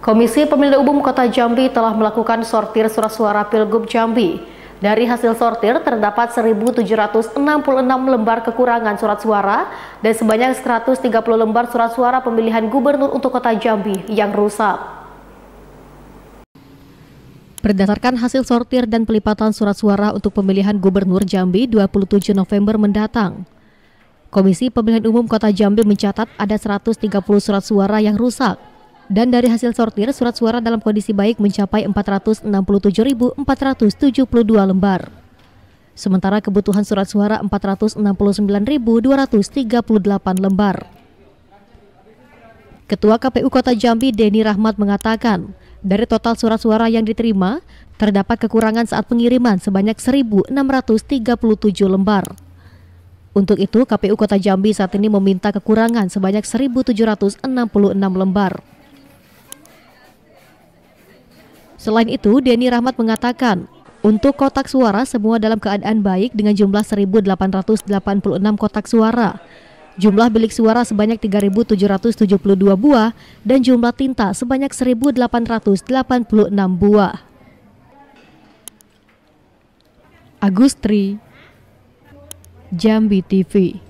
Komisi Pemilihan Umum Kota Jambi telah melakukan sortir surat suara Pilgub Jambi. Dari hasil sortir terdapat 1.766 lembar kekurangan surat suara dan sebanyak 130 lembar surat suara pemilihan gubernur untuk Kota Jambi yang rusak. Berdasarkan hasil sortir dan pelipatan surat suara untuk pemilihan gubernur Jambi 27 November mendatang, Komisi Pemilihan Umum Kota Jambi mencatat ada 130 surat suara yang rusak dan dari hasil sortir, surat suara dalam kondisi baik mencapai 467.472 lembar. Sementara kebutuhan surat suara 469.238 lembar. Ketua KPU Kota Jambi Denny Rahmat mengatakan, dari total surat suara yang diterima, terdapat kekurangan saat pengiriman sebanyak 1.637 lembar. Untuk itu, KPU Kota Jambi saat ini meminta kekurangan sebanyak 1.766 lembar. Selain itu, Denny Rahmat mengatakan, untuk kotak suara semua dalam keadaan baik dengan jumlah 1.886 kotak suara. Jumlah bilik suara sebanyak 3.772 buah dan jumlah tinta sebanyak 1.886 buah. Agustri Jambi TV